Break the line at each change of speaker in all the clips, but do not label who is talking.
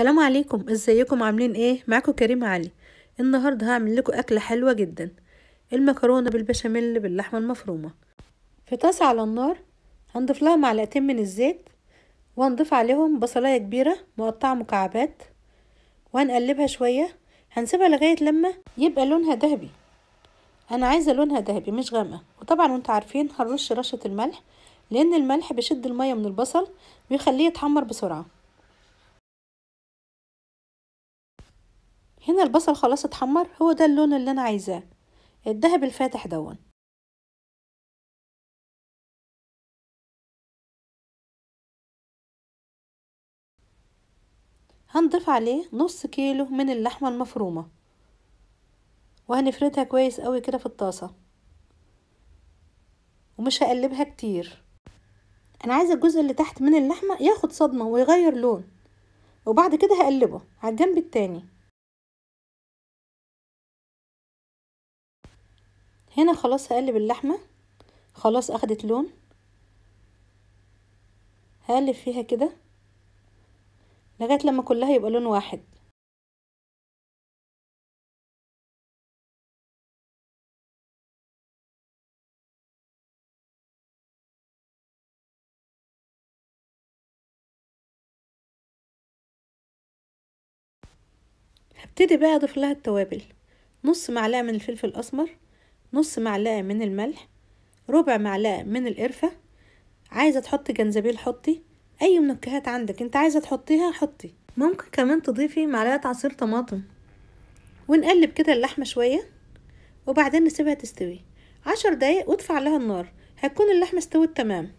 السلام عليكم ازيكم عاملين ايه معاكم كريم علي النهارده هعمل لكم اكله حلوه جدا المكرونه بالبشاميل باللحمه المفرومه في طاسه على النار هنضيف لها معلقتين من الزيت وهنضيف عليهم بصلايه كبيره مقطعه مكعبات وهنقلبها شويه هنسيبها لغايه لما يبقى لونها ذهبي انا عايزه لونها ذهبي مش غامقه وطبعا وانتوا عارفين هنرش رشه الملح لان الملح بيشد الميه من البصل ويخليه يتحمر بسرعه
هنا البصل خلاص اتحمر هو ده اللون اللي انا عايزاه الذهب الفاتح دون هنضيف عليه نص كيلو من اللحمة المفرومة وهنفردها
كويس قوي كده في الطاسة ومش هقلبها كتير
انا عايزة الجزء اللي تحت من اللحمة ياخد صدمة ويغير لون وبعد كده هقلبه على الجنب التاني هنا خلاص هقلب اللحمة خلاص اخدت لون هقلب فيها كده لغاية لما كلها يبقى لون واحد هبتدي بقى اضيف لها التوابل نص معلقه من الفلفل
الاسمر نص معلقة من الملح ربع معلقة من القرفة عايزة تحطي جنزبيل حطي أي منكهات عندك انت عايزة تحطيها حطي ممكن كمان تضيفي معلقة عصير طماطم ونقلب كده اللحمة شوية وبعدين نسيبها تستوي عشر دقايق وادفع لها النار هتكون اللحمة استوت تمام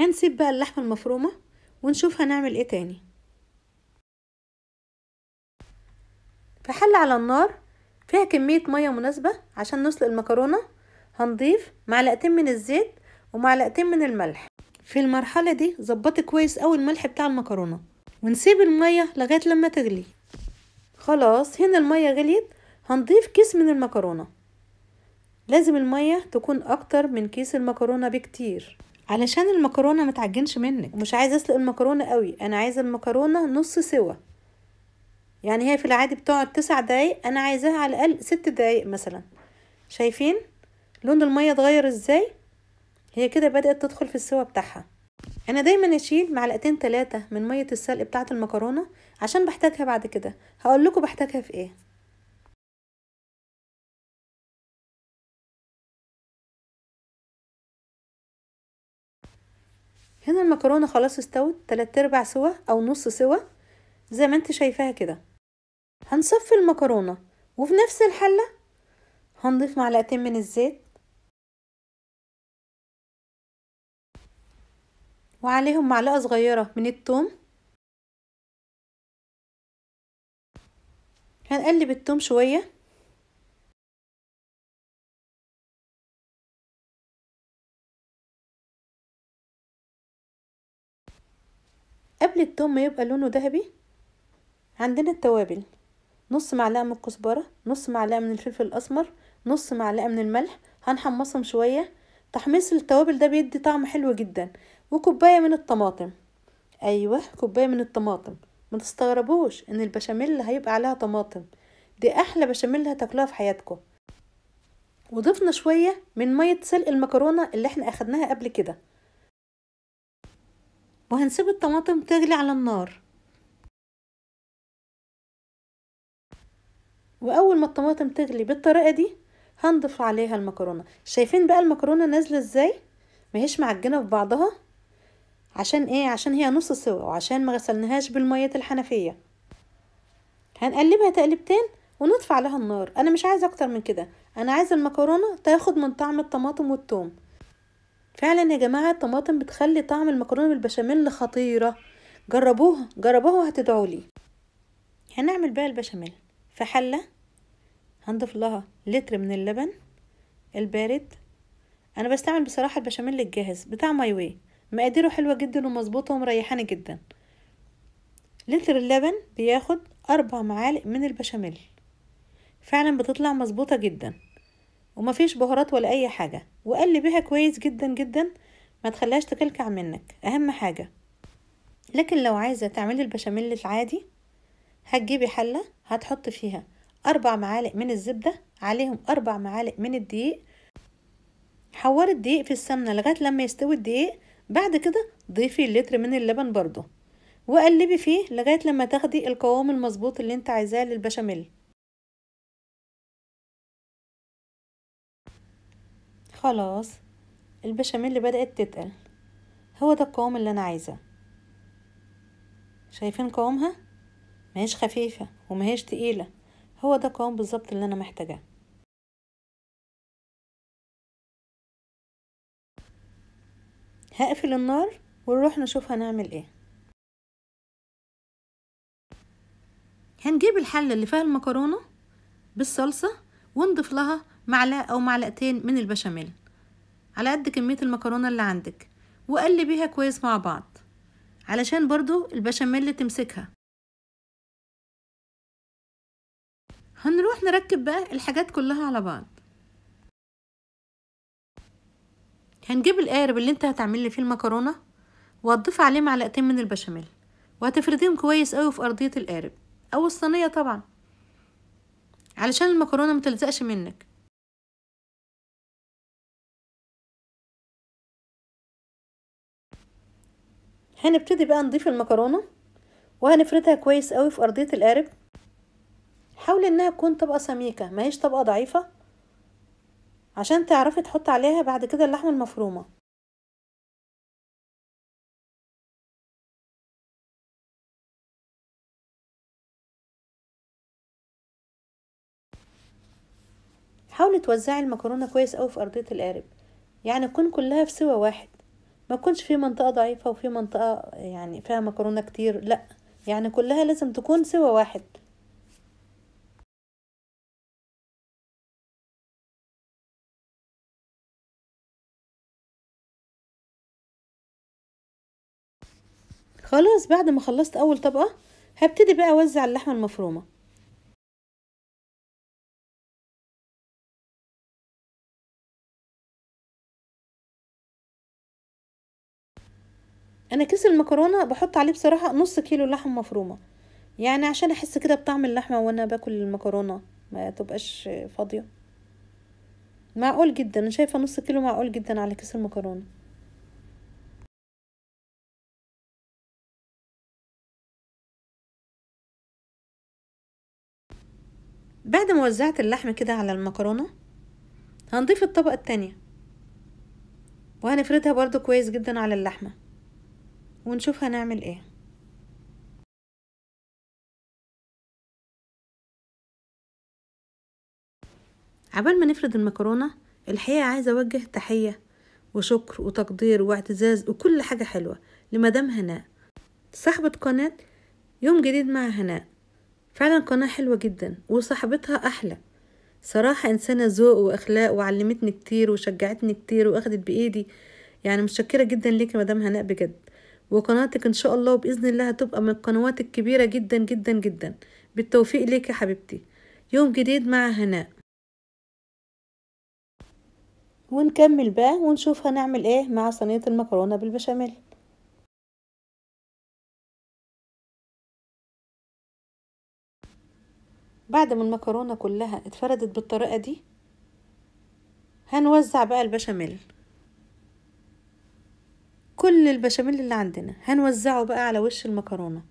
هنسيب بقى اللحمة المفرومة ونشوف هنعمل ايه تاني في حل على النار فيها كمية مية مناسبة عشان نسلق المكرونة هنضيف معلقتين من الزيت ومعلقتين من الملح في المرحلة دي ظبطي كويس أوي الملح بتاع المكرونة ونسيب المية لغاية لما تغلي خلاص هنا المية غليت هنضيف كيس من المكرونة لازم المية تكون أكتر من كيس المكرونة بكتير علشان المكرونة متعجنش منك ومش عايزة أسلق المكرونة قوي أنا عايزة المكرونة نص سوا يعني هي في العادي بتقعد تسع دقايق انا عايزاها على الاقل ست دقايق مثلا شايفين لون المية اتغير ازاي هي كده بدأت تدخل في السوا بتاعها انا دايما اشيل معلقتين ثلاثة
من مية السلق بتاعة المكرونة عشان بحتاجها بعد كده هقول لكم بحتاجها في ايه هنا المكرونة خلاص استوت تلات
ارباع سوا او نص سوا زي ما انت شايفاها كده هنصفي المكرونة وفي نفس الحلة هنضيف معلقتين من الزيت
وعليهم معلقة صغيرة من التوم هنقلب التوم شوية قبل التوم ما يبقى لونه ذهبي عندنا التوابل نص معلقه من
الكزبره نص معلقه من الفلفل الاسمر نص معلقه من الملح هنحمصهم شويه تحميص التوابل ده بيدي طعم حلو جدا وكوبايه من الطماطم ايوه كوبايه من الطماطم ما تستغربوش ان البشاميل هيبقى عليها طماطم دي احلى بشاميل هتاكلوها في حياتكم وضفنا شويه من ميه سلق
المكرونه اللي احنا اخدناها قبل كده وهنسيب الطماطم تغلي على النار
واول ما الطماطم تغلي بالطريقه دي هنضيف عليها المكرونه شايفين بقى المكرونه نازله ازاي هيش معجنه في بعضها عشان ايه عشان هي نص سوا وعشان ما غسلناهاش بالميه الحنفيه هنقلبها تقلبتين ونطفي عليها النار انا مش عايزه اكتر من كده انا عايزه المكرونه تاخد من طعم الطماطم والثوم فعلا يا جماعه الطماطم بتخلي طعم المكرونه بالبشاميل خطيره جربوها جربوها وهتدعوا لي هنعمل بقى البشاميل في حله هنضيف لها لتر من اللبن البارد انا بستعمل بصراحه البشاميل الجاهز بتاع ماي واي مقاديره حلوه جدا ومظبوطه ومريحاني جدا لتر اللبن بياخد أربع معالق من البشاميل فعلا بتطلع مظبوطة جدا ومفيش بهارات ولا أي حاجة وقلبيها كويس جدا جدا ما تخليهاش تكلكع منك أهم حاجة لكن لو عايزة تعملي البشاميل العادي هتجيبي حلة هتحطي فيها أربع معالق من الزبدة عليهم أربع معالق من الدقيق حوري الدقيق في السمنة لغاية لما يستوي الدقيق بعد كده ضيفي اللتر من اللبن برضو وقلبي فيه لغاية لما تاخدي القوام المظبوط اللي انت عايزاه للبشاميل خلاص البشاميل بدأت تتقل هو ده القوام اللي انا عايزاه شايفين قوامها ماهيش خفيفة وماهيش تقيلة هو ده
القوام بالظبط اللي انا محتاجاه هقفل النار ونروح نشوف هنعمل ايه
هنجيب الحلة اللي فيها المكرونة بالصلصة ونضيف لها معلقة أو معلقتين من البشاميل على قد كمية المكرونة اللي عندك وقلبيها كويس مع بعض علشان
برضو البشاميل تمسكها هنروح نركب بقى الحاجات كلها على بعض
هنجيب القارب اللي انت هتعمل لي فيه المكرونه وهتضيف عليه معلقتين من البشاميل وهتفرديهم كويس قوي في ارضيه القارب او الصينيه طبعا
علشان المكرونه متلزقش منك هنبتدي بقى نضيف
المكرونه وهنفردها كويس قوي في ارضيه القارب حاولي انها تكون
طبقه سميكه ما هيش طبقه ضعيفه عشان تعرفي تحطي عليها بعد كده اللحمه المفرومه حاولي توزعي المكرونه كويس قوي في ارضيه القارب
يعني تكون كلها في سوى واحد ما تكونش في منطقه ضعيفه وفي منطقه يعني فيها مكرونه
كتير لا يعني كلها لازم تكون سوى واحد خلاص بعد ما خلصت اول طبقه هبتدي بقى اوزع اللحمه المفرومه انا كيس المكرونه بحط عليه
بصراحه نص كيلو لحم مفرومه يعني عشان احس كده بطعم اللحمه وانا باكل المكرونه ما تبقاش فاضيه معقول جدا انا شايفه نص كيلو معقول
جدا على كيس المكرونه بعد ما وزعت اللحم كده على المكرونة هنضيف الطبقة التانية وهنفردها برضو كويس جدا على اللحمة ونشوف هنعمل ايه عبال ما نفرد المكرونة الحقيقة عايزة أوجه تحية
وشكر وتقدير واعتزاز وكل حاجة حلوة لمدام هناء صاحبة قناة يوم جديد مع هناء فعلا قناة حلوة جدا وصاحبتها أحلى صراحة إنسانة ذوق وأخلاق وعلمتني كتير وشجعتني كتير وأخدت بإيدي يعني متشكرة جدا ليك مدام هناء بجد وقناتك إن شاء الله وبإذن الله هتبقى من القنوات الكبيرة جدا جدا جدا بالتوفيق ليك يا حبيبتي يوم جديد مع هناء ونكمل بقى
ونشوف هنعمل ايه مع صينية المكرونة بالبشاميل بعد ما المكرونة
كلها اتفردت بالطريقة دي هنوزع بقى البشاميل
كل البشاميل اللي عندنا هنوزعه بقى على وش المكرونه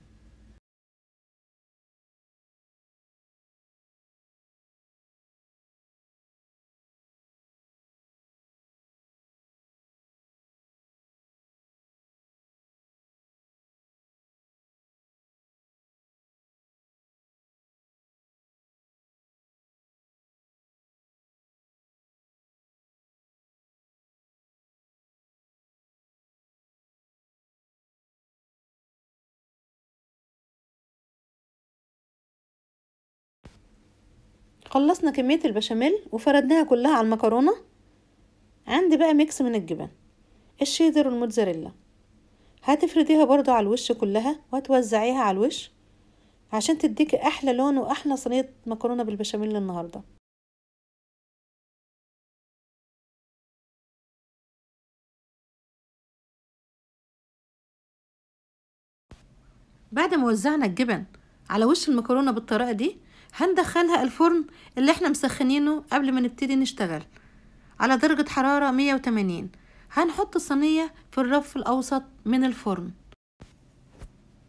قلصنا كمية البشاميل وفردناها كلها على المكرونة عندي بقى ميكس
من الجبن الشيدر والموتزاريلا هتفرديها برضو على الوش كلها
وهتوزعيها على الوش عشان تديكي احلى لون واحلى صينية مكرونة بالبشاميل النهاردة بعد ما وزعنا الجبن على وش المكرونة بالطريقة دي هندخلها الفرن
اللي احنا مسخنينه قبل ما نبتدي نشتغل على درجة حرارة 180 هنحط الصينية في الرف الأوسط من الفرن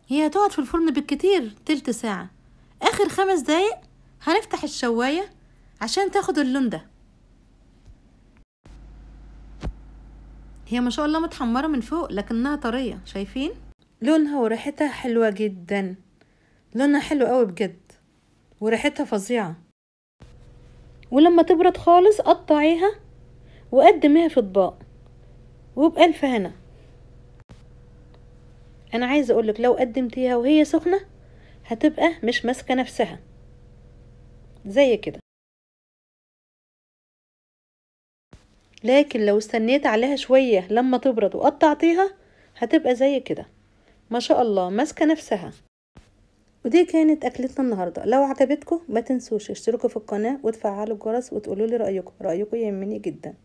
هي هتقعد في الفرن بالكتير تلت ساعة آخر خمس دقايق هنفتح الشواية عشان تاخد اللون ده هي ما شاء الله متحمرة من فوق لكنها طرية شايفين لونها وريحتها حلوة جدا لونها حلو قوي بجد وريحتها فظيعة ولما تبرد خالص قطعيها وقدميها في اطباق وبألف هنا انا عايزه اقولك لو قدمتيها وهي سخنه هتبقى مش ماسكه نفسها زي كده لكن لو استنيت عليها شويه لما تبرد وقطعتيها هتبقى زي كده ما شاء الله ماسكه نفسها ودي كانت اكلتنا النهارده لو عجبتكم ما تنسوش اشتركوا في القناه وتفعلوا الجرس وتقولوا لي رايكم رايكم يهمني جدا